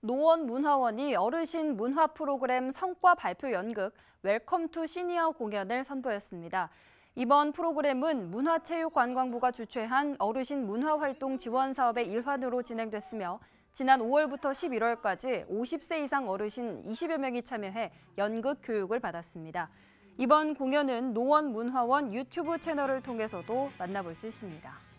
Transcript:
노원문화원이 어르신 문화 프로그램 성과 발표 연극 웰컴 투 시니어 공연을 선보였습니다. 이번 프로그램은 문화체육관광부가 주최한 어르신 문화활동 지원 사업의 일환으로 진행됐으며 지난 5월부터 11월까지 50세 이상 어르신 20여 명이 참여해 연극 교육을 받았습니다. 이번 공연은 농원문화원 유튜브 채널을 통해서도 만나볼 수 있습니다.